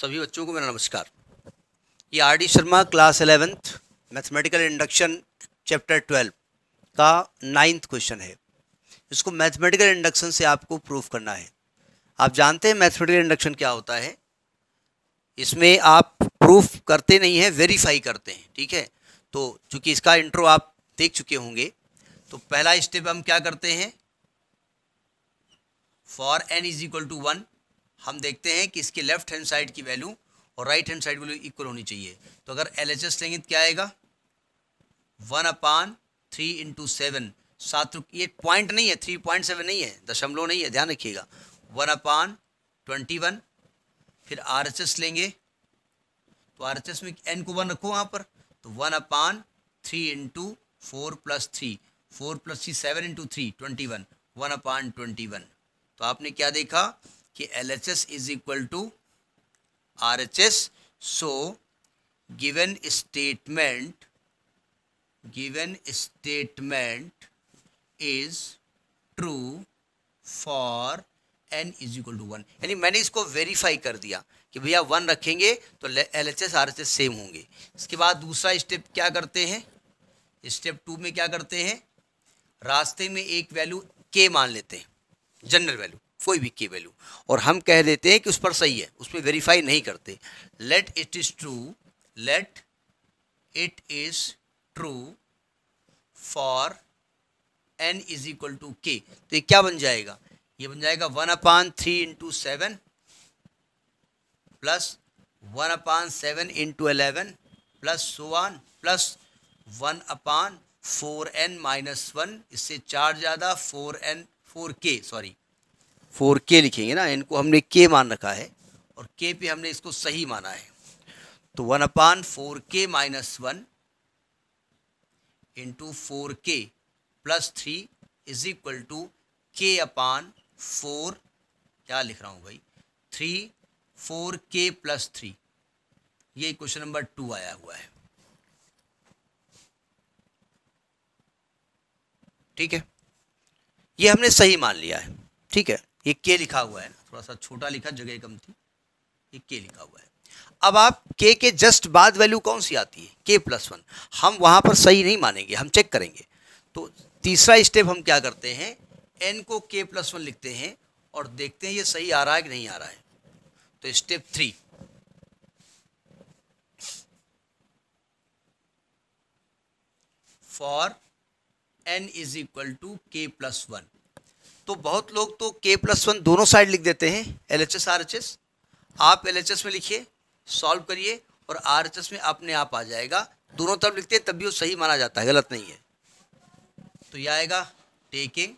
सभी बच्चों को मेरा नमस्कार ये R D Sharma class eleventh mathematical induction chapter twelve का नाइन्थ क्वेश्चन है इसको मैथमेटिकल इंडक्शन से आपको प्रूफ करना है आप जानते हैं मैथमेटिकल इंडक्शन क्या होता है इसमें आप प्रूफ करते नहीं हैं वेरीफाई करते हैं ठीक है तो चूँकि इसका इंट्रो आप देख चुके होंगे तो पहला स्टेप हम क्या करते हैं for n is equal to one हम देखते हैं कि इसके लेफ्ट हैंड साइड की वैल्यू और right hand side value equal होनी चाहिए तो अगर एल एच एस लेंगे तो क्या आएगा one upon three into seven सात ये पॉइंट नहीं है थ्री पॉइंट सेवन नहीं है दशमलव नहीं है ध्यान रखिएगा वन अपान ट्वेंटी वन फिर आर एच एस लेंगे तो आर एच एस में एन को वन रखो वहाँ पर तो one upon three into four plus three four plus three seven into three twenty one one upon twenty one तो आपने क्या देखा कि L H S is equal to R H S so given statement given statement is true for n is equal to one यानी मैंने इसको verify कर दिया कि भैया वन रखेंगे तो L H S R H S same होंगे इसके बाद दूसरा स्टेप क्या करते हैं स्टेप टू में क्या करते हैं रास्ते में एक वैल्यू के मान लेते हैं जनरल वैल्यू कोई भी की वैल्यू और हम कह देते हैं कि उस पर सही है उसमें वेरीफाई नहीं करते let it is true let it is true for n is equal to k तो ये क्या बन जाएगा ये बन जाएगा one upon three into seven plus one upon seven into eleven plus one plus one upon four n minus one इससे चार ज़्यादा four n four k sorry four k लिखेंगे ना इनको हमने के मान रखा है और के पे हमने इसको सही माना है तो one upon four k minus one into four k plus three is equal to k upon four क्या लिख रहा हूँ भाई three four k plus three ये क्वेश्चन नंबर टू आया हुआ है ठीक है ये हमने सही मान लिया है ठीक है ये के लिखा हुआ है थोड़ा सा छोटा लिखा जगह कम थी ये के लिखा हुआ है अब आप के के जस्ट बाद वैल्यू कौन सी आती है के प्लस वन हम वहाँ पर सही नहीं मानेंगे हम चेक करेंगे तो तीसरा स्टेप हम क्या करते हैं एन को के प्लस वन लिखते हैं और देखते हैं ये सही आ रहा है कि नहीं आ रहा है तो step three for n is equal to k plus one तो बहुत लोग तो के प्लस वन दोनों साइड लिख देते हैं L H S R H S आप एल एच एस में लिखिए सॉल्व करिए और आर एच एस में अपने आप आ जाएगा दोनों तरफ लिखते हैं तब भी वो सही माना जाता है गलत नहीं है तो यह आएगा taking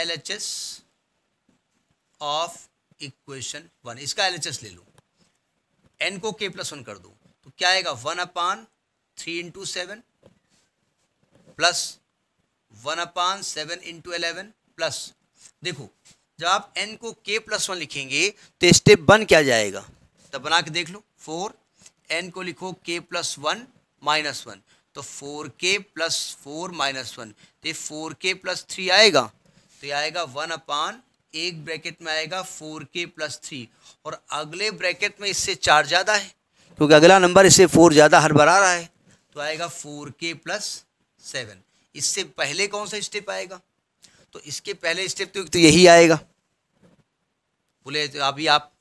L H S of equation one इसका एल एच एस ले लूँ एन को के प्लस वन कर दूँ तो क्या आएगा one upon three into seven plus one upon seven into eleven plus देखो जब आप एन को के प्लस वन लिखेंगे तो स्टेप वन क्या जाएगा तब बना के देख लो फोर एन को लिखो k plus one minus one तो four k plus four minus one तो ये फोर के प्लस थ्री आएगा तो ये आएगा वन अपान एक ब्रैकेट में आएगा फोर के प्लस थ्री और अगले ब्रैकेट में इससे चार ज़्यादा है क्योंकि अगला नंबर इससे फोर ज़्यादा हर बार आ रहा है तो आएगा फोर के प्लस सेवन इससे पहले कौन सा स्टेप आएगा तो इसके पहले स्टेप तो, तो यही आएगा बोले तो अभी आप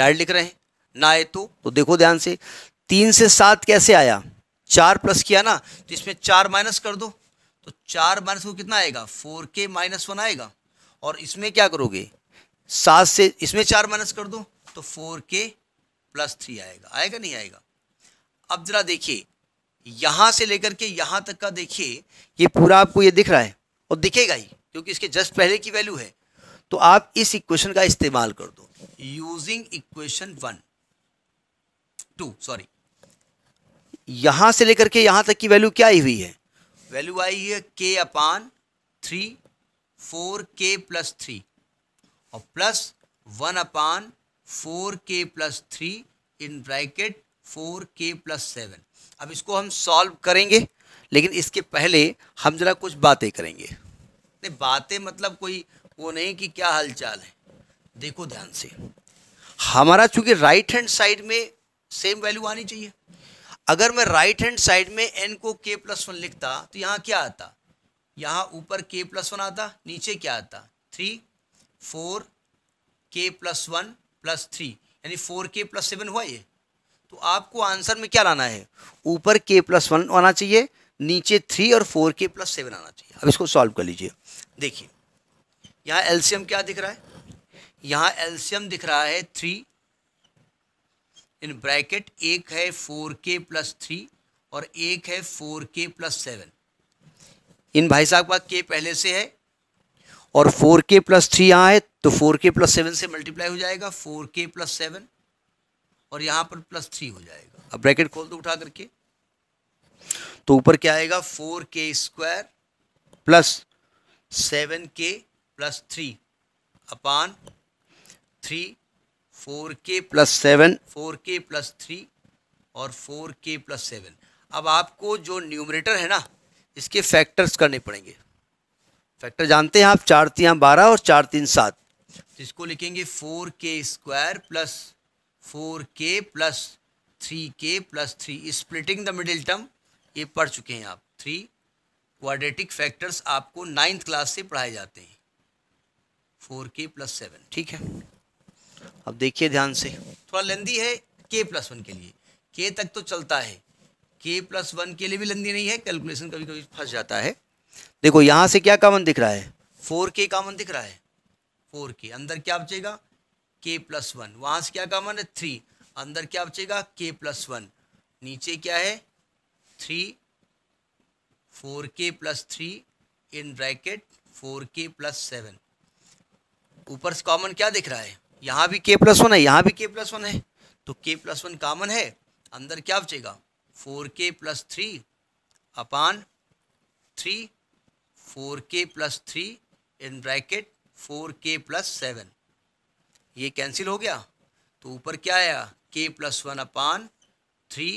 डायर लिख रहे हैं ना आए तो तो देखो ध्यान से तीन से सात कैसे आया चार प्लस किया ना तो इसमें चार माइनस कर दो तो चार माइनस को कितना आएगा फोर के माइनस वन आएगा और इसमें क्या करोगे सात से इसमें चार माइनस कर दो तो फोर के प्लस थ्री आएगा आएगा नहीं आएगा अब ज़रा देखिए यहां से लेकर के यहां तक का देखिए ये पूरा आपको ये दिख रहा है और दिखेगा ही क्योंकि इसके जस्ट पहले की वैल्यू है तो आप इस इक्वेशन का इस्तेमाल कर दो using equation one two sorry यहां से लेकर के यहां तक की वैल्यू क्या आई हुई है वैल्यू आई है k upon three four k plus three और plus one upon four k plus three in bracket four k plus seven अब इसको हम सॉल्व करेंगे लेकिन इसके पहले हम ज़रा कुछ बातें करेंगे नहीं बातें मतलब कोई वो नहीं कि क्या हालचाल है देखो ध्यान से हमारा चूंकि राइट हैंड साइड में सेम वैल्यू आनी चाहिए अगर मैं राइट हैंड साइड में एन को के प्लस वन लिखता तो यहाँ क्या आता यहाँ ऊपर के प्लस वन आता नीचे क्या आता three four k plus one plus three यानी फोर के प्लस सेवन हुआ ये तो आपको आंसर में क्या लाना है ऊपर के प्लस वन आना चाहिए नीचे थ्री और फोर के प्लस सेवन आना चाहिए अब इसको सॉल्व कर लीजिए देखिए यहाँ एल्शियम क्या दिख रहा है यहाँ एल्शियम दिख रहा है थ्री इन ब्रैकेट एक है फोर के प्लस थ्री और एक है four k plus seven in भाई साहब का के पहले से है और फोर के प्लस थ्री यहाँ है तो फोर के प्लस सेवन से मल्टीप्लाई हो जाएगा फोर के प्लस सेवन और यहाँ पर प्लस थ्री हो जाएगा अब ब्रैकेट खोल दो उठा करके तो ऊपर क्या आएगा four k square plus seven k plus three upon three four k plus seven four k plus three और फोर के प्लस सेवन अब आपको जो न्यूमरेटर है ना इसके फैक्टर्स करने पड़ेंगे फैक्टर जानते हैं आप चार तीन बारह और चार तीन सात इसको लिखेंगे four k square plus four k plus three k plus three splitting the middle term ये पढ़ चुके हैं आप थ्री क्वाड्रेटिक फैक्टर्स आपको नाइन्थ क्लास से पढ़ाए जाते हैं फोर के प्लस सेवन ठीक है अब देखिए ध्यान से थोड़ा लेंदी है के प्लस वन के लिए के तक तो चलता है के प्लस वन के लिए भी लेंदी नहीं है कैलकुलेशन कभी कभी फंस जाता है देखो यहाँ से क्या कॉमन दिख रहा है फोर के कामन दिख रहा है फोर के अंदर क्या बचेगा के प्लस वन वहाँ से क्या कॉमन है थ्री अंदर क्या बचेगा के प्लस वन नीचे क्या है three four k plus three in bracket four k plus seven ऊपर से कॉमन क्या दिख रहा है यहाँ भी के प्लस वन है यहाँ भी के प्लस वन है तो के प्लस वन कॉमन है अंदर क्या बचेगा four k plus three upon three four k plus three in bracket four k plus seven ये कैंसिल हो गया तो ऊपर क्या आया k plus one upon three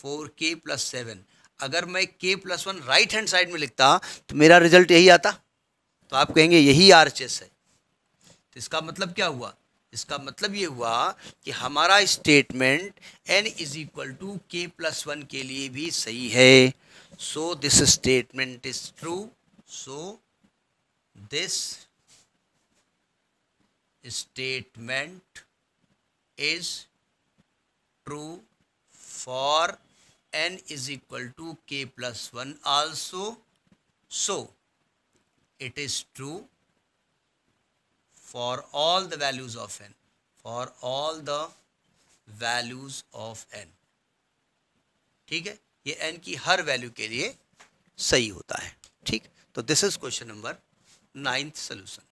four k plus seven अगर मैं k plus one right hand side में लिखता तो मेरा रिजल्ट यही आता तो आप कहेंगे यही आर एच है तो इसका मतलब क्या हुआ इसका मतलब ये हुआ कि हमारा statement n is equal to k plus one के लिए भी सही है so this statement is true so this statement is true for n is equal to k plus 1 also so it is true for all the values of n for all the values of n ठीक है ये n की हर value के लिए सही होता है ठीक तो this is question number ninth solution